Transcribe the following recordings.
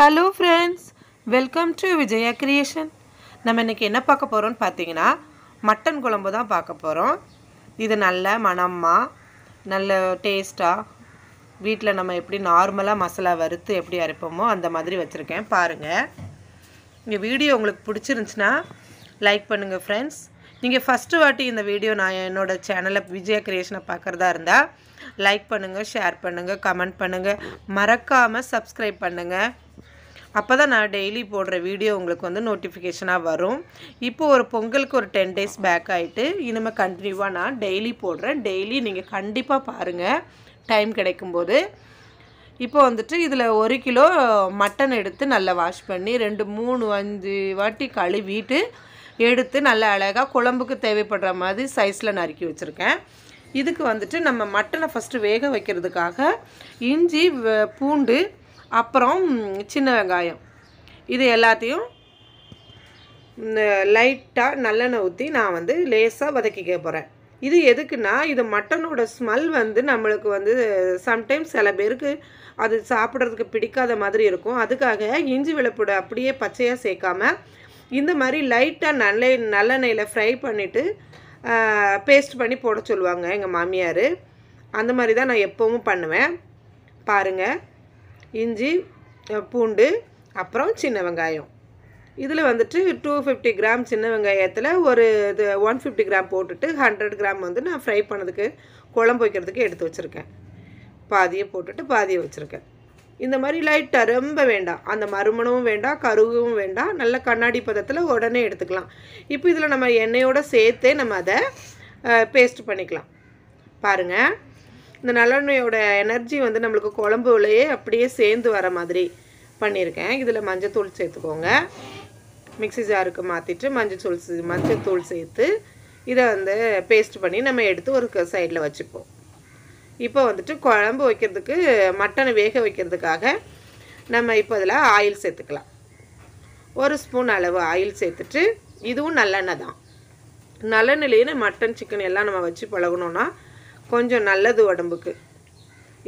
hello friends welcome to Vijaya creation நம்ம இன்றைக்கி என்ன பார்க்க போகிறோம்னு பார்த்தீங்கன்னா மட்டன் குழம்பு தான் பார்க்க போகிறோம் இது நல்ல மணமாக நல்ல டேஸ்ட்டாக வீட்டில் நம்ம எப்படி நார்மலாக மசாலா வறுத்து எப்படி அரைப்போமோ அந்த மாதிரி வச்சுருக்கேன் பாருங்கள் இந்த வீடியோ உங்களுக்கு பிடிச்சிருந்துச்சின்னா லைக் பண்ணுங்கள் ஃப்ரெண்ட்ஸ் நீங்கள் ஃபஸ்ட்டு வாட்டி இந்த வீடியோ நான் என்னோடய சேனலை விஜயா கிரியேஷனை பார்க்குறதா இருந்தால் லைக் பண்ணுங்கள் ஷேர் பண்ணுங்கள் கமெண்ட் பண்ணுங்கள் மறக்காமல் சப்ஸ்கிரைப் பண்ணுங்கள் அப்போ தான் நான் டெய்லி போடுற வீடியோ உங்களுக்கு வந்து நோட்டிஃபிகேஷனாக வரும் இப்போ ஒரு பொங்கலுக்கு ஒரு டென் டேஸ் பேக் ஆகிட்டு இனிமேல் கண்டினியூவாக நான் டெய்லி போடுறேன் டெய்லி நீங்கள் கண்டிப்பாக பாருங்கள் டைம் கிடைக்கும்போது இப்போ வந்துட்டு இதில் ஒரு கிலோ மட்டன் எடுத்து நல்லா வாஷ் பண்ணி ரெண்டு மூணு அஞ்சு வாட்டி கழுவிட்டு எடுத்து நல்லா அழகாக குழம்புக்கு தேவைப்படுற மாதிரி சைஸில் நறுக்கி வச்சுருக்கேன் இதுக்கு வந்துட்டு நம்ம மட்டனை ஃபஸ்ட்டு வேக வைக்கிறதுக்காக இஞ்சி பூண்டு அப்புறம் சின்ன வெங்காயம் இது எல்லாத்தையும் லைட்டாக நல்லெண்ணெய் ஊற்றி நான் வந்து லேசாக வதக்கிக்க போகிறேன் இது எதுக்குன்னா இது மட்டனோட ஸ்மெல் வந்து நம்மளுக்கு வந்து சம்டைம்ஸ் சில பேருக்கு அது சாப்பிட்றதுக்கு பிடிக்காத மாதிரி இருக்கும் அதுக்காக இஞ்சி விளப்போட அப்படியே பச்சையாக சேர்க்காம இந்த மாதிரி லைட்டாக நல்ல நல்லெண்ணெயில் ஃப்ரை பண்ணிவிட்டு பேஸ்ட் பண்ணி போட சொல்லுவாங்க எங்கள் மாமியார் அந்த மாதிரி தான் நான் எப்போவும் பண்ணுவேன் பாருங்கள் இஞ்சி பூண்டு அப்புறம் சின்ன வெங்காயம் இதில் வந்துட்டு டூ ஃபிஃப்டி கிராம் சின்ன வெங்காயத்தில் ஒரு இது ஒன் ஃபிஃப்டி கிராம் போட்டுட்டு ஹண்ட்ரட் கிராம் வந்து நான் ஃப்ரை பண்ணதுக்கு குழம்பு வைக்கிறதுக்கு எடுத்து வச்சுருக்கேன் பாதியை போட்டுட்டு பாதியை வச்சுருக்கேன் இந்த மாதிரி லைட்டாக ரொம்ப வேண்டாம் அந்த மறுமணமும் வேண்டாம் கருகவும் வேண்டாம் நல்ல கண்ணாடி பதத்தில் உடனே எடுத்துக்கலாம் இப்போ இதில் நம்ம எண்ணெயோடு சேர்த்தே நம்ம அதை பேஸ்ட் பண்ணிக்கலாம் பாருங்கள் இந்த நல்லெண்ணெயோட எனர்ஜி வந்து நம்மளுக்கு குழம்புலையே அப்படியே சேர்ந்து வர மாதிரி பண்ணியிருக்கேன் இதில் மஞ்சத்தூள் சேர்த்துக்கோங்க மிக்சி ஜாருக்கு மாற்றிட்டு மஞ்சத்தூள் மஞ்சத்தூள் சேர்த்து இதை வந்து பேஸ்ட் பண்ணி நம்ம எடுத்து ஒரு சைடில் வச்சுப்போம் இப்போ வந்துட்டு குழம்பு வைக்கிறதுக்கு மட்டனை வேக வைக்கிறதுக்காக நம்ம இப்போ இதில் ஆயில் சேர்த்துக்கலாம் ஒரு ஸ்பூன் அளவு ஆயில் சேர்த்துட்டு இதுவும் நல்லெண்ணெய் தான் நல்லெண்ணிலேயே மட்டன் சிக்கன் எல்லாம் நம்ம வச்சு பழகணுன்னா கொஞ்சம் நல்லது உடம்புக்கு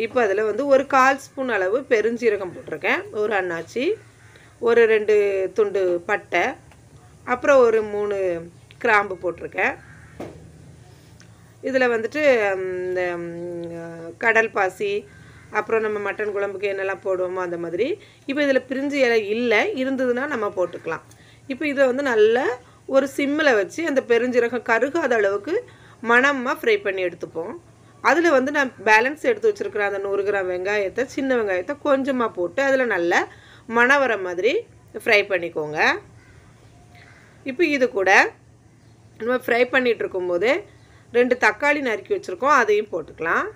இப்போ அதில் வந்து ஒரு கால் ஸ்பூன் அளவு பெருஞ்சீரகம் போட்டிருக்கேன் ஒரு அண்ணாச்சி ஒரு ரெண்டு துண்டு பட்டை அப்புறம் ஒரு மூணு கிராம்பு போட்டிருக்கேன் இதில் வந்துட்டு இந்த கடல் பாசி அப்புறம் நம்ம மட்டன் குழம்புக்கு என்னெல்லாம் போடுவோமோ அந்த மாதிரி இப்போ இதில் பிரிஞ்சு இலை இல்லை இருந்ததுன்னா நம்ம போட்டுக்கலாம் இப்போ இதை வந்து நல்லா ஒரு சிம்மில் வச்சு அந்த பெருஞ்சீரகம் கருகாத அளவுக்கு மணமாக ஃப்ரை பண்ணி எடுத்துப்போம் அதில் வந்து நான் பேலன்ஸ் எடுத்து வச்சுருக்கிறேன் அந்த நூறு கிராம் வெங்காயத்தை சின்ன வெங்காயத்தை கொஞ்சமாக போட்டு அதில் நல்லா மண வர மாதிரி ஃப்ரை பண்ணிக்கோங்க இப்போ இது கூட நம்ம ஃப்ரை பண்ணிகிட்டு இருக்கும்போது ரெண்டு தக்காளி நறுக்கி வச்சுருக்கோம் அதையும் போட்டுக்கலாம்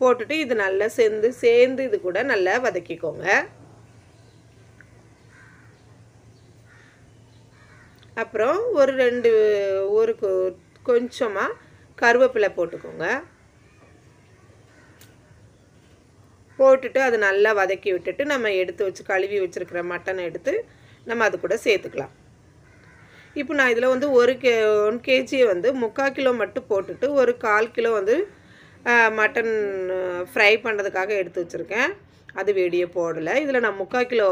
போட்டுட்டு இது நல்லா சேர்ந்து சேர்ந்து இது கூட நல்லா வதக்கிக்கோங்க அப்புறம் ஒரு ரெண்டு ஒரு கொஞ்சமாக கருவேப்பிலை போட்டுக்கோங்க போட்டுட்டு அதை நல்லா வதக்கி விட்டுட்டு நம்ம எடுத்து வச்சு கழுவி வச்சுருக்கிற மட்டனை எடுத்து நம்ம அது கூட சேர்த்துக்கலாம் இப்போ நான் இதில் வந்து ஒரு கே ஒன் கேஜியை வந்து முக்கால் கிலோ மட்டும் போட்டுட்டு ஒரு கால் கிலோ வந்து மட்டன் ஃப்ரை பண்ணுறதுக்காக எடுத்து வச்சுருக்கேன் அது வெடியே போடலை இதில் நான் முக்கால் கிலோ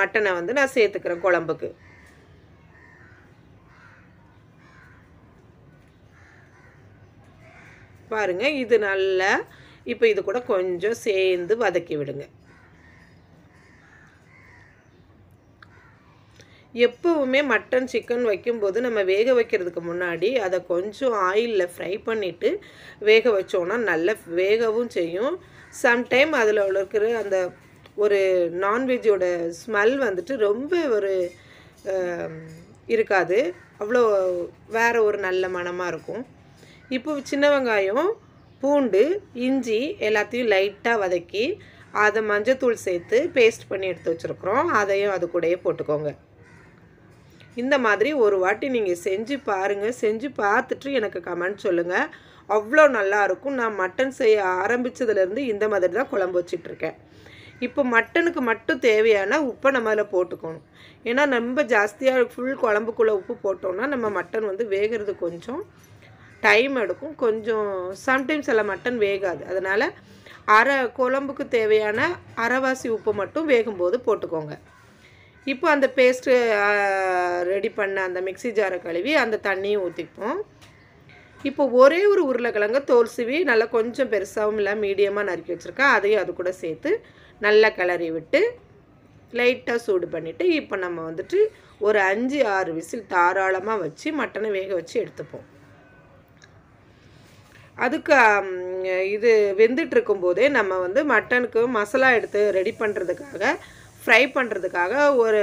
மட்டனை வந்து நான் சேர்த்துக்கிறேன் குழம்புக்கு பாருங்கள் இது நல்லா இப்போ இது கூட கொஞ்சம் சேர்ந்து வதக்கி விடுங்க எப்போவுமே மட்டன் சிக்கன் வைக்கும்போது நம்ம வேக வைக்கிறதுக்கு முன்னாடி அதை கொஞ்சம் ஆயிலில் ஃப்ரை பண்ணிவிட்டு வேக வச்சோன்னா நல்லா வேகவும் செய்யும் சம்டைம் அதில் இருக்கிற அந்த ஒரு நான்வெஜ்ஜோட ஸ்மெல் வந்துட்டு ரொம்ப ஒரு இருக்காது அவ்வளோ வேறு ஒரு நல்ல மனமாக இருக்கும் இப்போ சின்ன வெங்காயம் பூண்டு இஞ்சி எல்லாத்தையும் லைட்டாக வதக்கி அதை மஞ்சத்தூள் சேர்த்து பேஸ்ட் பண்ணி எடுத்து வச்சுருக்குறோம் அதையும் அது கூடயே போட்டுக்கோங்க இந்த மாதிரி ஒரு வாட்டி நீங்கள் செஞ்சு பாருங்கள் செஞ்சு பார்த்துட்டு எனக்கு கமெண்ட் சொல்லுங்கள் அவ்வளோ நல்லாயிருக்கும் நான் மட்டன் செய்ய ஆரம்பித்ததுலேருந்து இந்த மாதிரி தான் குழம்பு வச்சிட்ருக்கேன் இப்போ மட்டனுக்கு மட்டும் தேவையான உப்பை நம்ம அதில் போட்டுக்கணும் ஏன்னா ரொம்ப ஜாஸ்தியாக ஃபுல் குழம்புக்குள்ளே உப்பு போட்டோம்னா நம்ம மட்டன் வந்து வேகிறது கொஞ்சம் டைம் எடுக்கும் கொஞ்சம் சம்டைம்ஸ் எல்லாம் மட்டன் வேகாது அதனால் அரை குழம்புக்கு தேவையான அரைவாசி உப்பு மட்டும் வேகும்போது போட்டுக்கோங்க இப்போ அந்த பேஸ்ட்டு ரெடி பண்ண அந்த மிக்சி ஜாரை கழுவி அந்த தண்ணியும் ஊற்றிப்போம் இப்போ ஒரே ஒரு உருளைக்கிழங்க தோல் சிவி நல்லா கொஞ்சம் பெருசாகவும் இல்லை மீடியமாக நறுக்கி வச்சுருக்கேன் அதையும் அது கூட சேர்த்து நல்லா கிளறி விட்டு லைட்டாக சூடு பண்ணிவிட்டு இப்போ நம்ம வந்துட்டு ஒரு அஞ்சு ஆறு விசில் தாராளமாக வச்சு மட்டனை வேக வச்சு எடுத்துப்போம் அதுக்கு இது வெந்துட்டு இருக்கும்போதே நம்ம வந்து மட்டனுக்கு மசாலா எடுத்து ரெடி பண்ணுறதுக்காக ஃப்ரை பண்ணுறதுக்காக ஒரு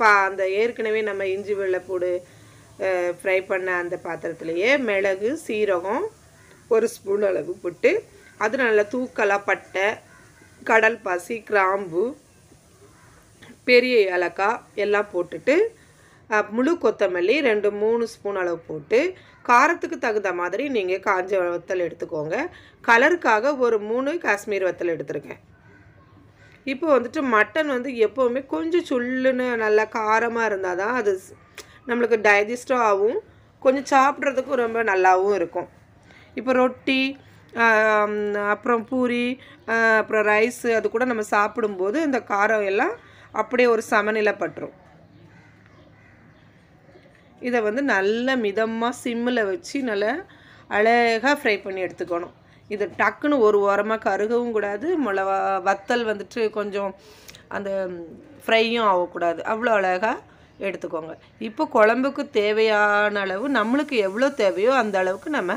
பா அந்த ஏற்கனவே நம்ம இஞ்சி வெள்ளைப்பூடு ஃப்ரை பண்ண அந்த பாத்திரத்துலேயே மிளகு சீரகம் ஒரு ஸ்பூன் அளவு போட்டு அது நல்லா தூக்கலாக பட்டை கடல் பாசி கிராம்பு பெரிய ஏலக்காய் எல்லாம் போட்டுட்டு முழு கொத்தமல்லி ரெண்டு மூணு ஸ்பூன் அளவு போட்டு காரத்துக்கு தகுந்த மாதிரி நீங்கள் காஞ்ச வத்தல் எடுத்துக்கோங்க கலருக்காக ஒரு மூணு காஷ்மீர் வத்தல் எடுத்துருக்கேன் இப்போ வந்துட்டு மட்டன் வந்து எப்போவுமே கொஞ்சம் சுல்லுன்னு நல்லா காரமாக இருந்தால் தான் அது நம்மளுக்கு டைஜஸ்டும் ஆகும் கொஞ்சம் சாப்பிட்றதுக்கும் ரொம்ப நல்லாவும் இருக்கும் இப்போ ரொட்டி அப்புறம் பூரி அப்புறம் ரைஸு அது கூட நம்ம சாப்பிடும்போது இந்த காரம் எல்லாம் அப்படியே ஒரு சமநிலைப்பட்டுரும் இதை வந்து நல்லா மிதமாக சிம்மில் வச்சு நல்லா அழகாக ஃப்ரை பண்ணி எடுத்துக்கணும் இது டக்குன்னு ஒரு ஓரமாக கருகவும் கூடாது மிளவா வத்தல் வந்துட்டு கொஞ்சம் அந்த ஃப்ரையும் ஆகக்கூடாது அவ்வளோ அழகாக எடுத்துக்கோங்க இப்போ குழம்புக்கு தேவையான அளவு நம்மளுக்கு எவ்வளோ தேவையோ அந்த அளவுக்கு நம்ம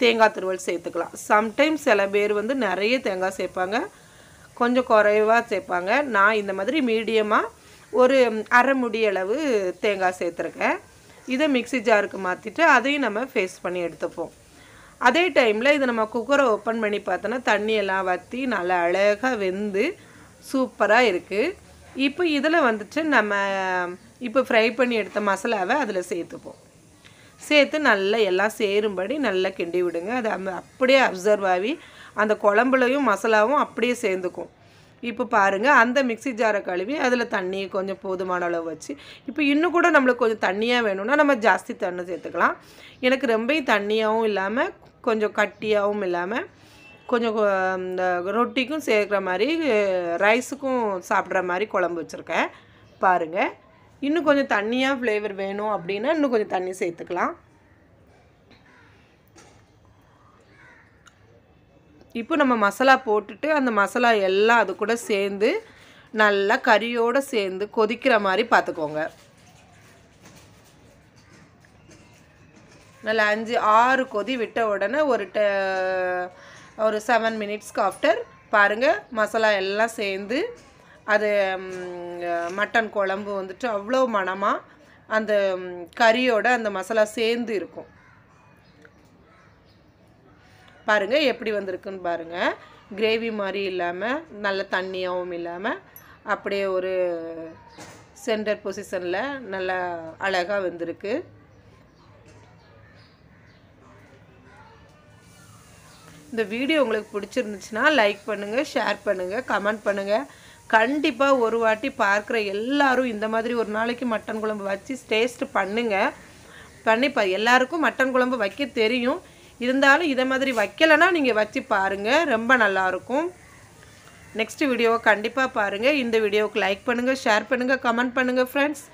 தேங்காய் துருவல் சேர்த்துக்கலாம் சம்டைம்ஸ் சில பேர் வந்து நிறைய தேங்காய் சேர்ப்பாங்க கொஞ்சம் குறைவாக சேர்ப்பாங்க நான் இந்த மாதிரி மீடியமாக ஒரு அரை முடி அளவு தேங்காய் சேர்த்துருக்கேன் இதை மிக்சி ஜாருக்கு மாற்றிட்டு அதையும் நம்ம ஃபேஸ் பண்ணி எடுத்துப்போம் அதே டைமில் இதை நம்ம குக்கரை ஓப்பன் பண்ணி பார்த்தோன்னா தண்ணியெல்லாம் வற்றி நல்லா அழகாக வெந்து சூப்பராக இருக்குது இப்போ இதில் வந்துட்டு நம்ம இப்போ ஃப்ரை பண்ணி எடுத்த மசாலாவை அதில் சேர்த்துப்போம் சேர்த்து நல்லா எல்லாம் சேரும்படி நல்லா கிண்டி விடுங்க அது அப்படியே அப்சர்வ் ஆகி அந்த குழம்புலையும் மசாலாவும் அப்படியே சேர்ந்துக்கும் இப்போ பாருங்கள் அந்த மிக்சி ஜாரை கழுவி அதில் தண்ணி கொஞ்சம் போதுமான அளவு வச்சு இப்போ இன்னும் கூட நம்மளுக்கு கொஞ்சம் தண்ணியாக வேணும்னா நம்ம ஜாஸ்தி தண்ணி சேர்த்துக்கலாம் எனக்கு ரொம்ப தண்ணியாகவும் இல்லாமல் கொஞ்சம் கட்டியாகவும் இல்லாமல் கொஞ்சம் இந்த ரொட்டிக்கும் சேர்க்குற மாதிரி ரைஸுக்கும் சாப்பிட்ற மாதிரி குழம்பு வச்சுருக்கேன் பாருங்கள் இன்னும் கொஞ்சம் தண்ணியாக ஃப்ளேவர் வேணும் அப்படின்னா இன்னும் கொஞ்சம் தண்ணி சேர்த்துக்கலாம் இப்போ நம்ம மசாலா போட்டுட்டு அந்த மசாலா எல்லாம் அது கூட சேர்ந்து நல்லா கறியோடு சேர்ந்து கொதிக்கிற மாதிரி பார்த்துக்கோங்க நல்லா அஞ்சு ஆறு கொதி விட்ட உடனே ஒரு ட ஒரு செவன் மினிட்ஸ்க்கு ஆஃப்டர் பாருங்கள் மசாலா எல்லாம் சேர்ந்து அது மட்டன் குழம்பு வந்துட்டு அவ்வளோ மனமாக அந்த கறியோட அந்த மசாலா சேர்ந்து இருக்கும் பாருங்கள் எப்படி வந்திருக்குன்னு பாருங்கள் கிரேவி மாதிரி இல்லாமல் நல்ல தண்ணியாகவும் இல்லாமல் அப்படியே ஒரு சென்டர் பொசிஷனில் நல்லா அழகாக வந்திருக்கு இந்த வீடியோ உங்களுக்கு பிடிச்சிருந்துச்சுன்னா லைக் பண்ணுங்கள் ஷேர் பண்ணுங்கள் கமெண்ட் பண்ணுங்கள் கண்டிப்பாக ஒரு வாட்டி பார்க்குற எல்லாரும் இந்த மாதிரி ஒரு நாளைக்கு மட்டன் குழம்பு வச்சு டேஸ்ட்டு பண்ணுங்கள் பண்ணி ப எல்லாருக்கும் மட்டன் குழம்பு வைக்க தெரியும் இருந்தாலும் இதை மாதிரி வைக்கலைன்னா நீங்கள் வச்சு பாருங்கள் ரொம்ப நல்லாயிருக்கும் நெக்ஸ்ட் வீடியோவை கண்டிப்பாக பாருங்கள் இந்த வீடியோவுக்கு லைக் பண்ணுங்கள் ஷேர் பண்ணுங்கள் கமெண்ட் பண்ணுங்கள் friends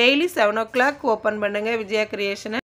daily seven o'clock open பண்ணுங்கள் விஜயா கிரியேஷனை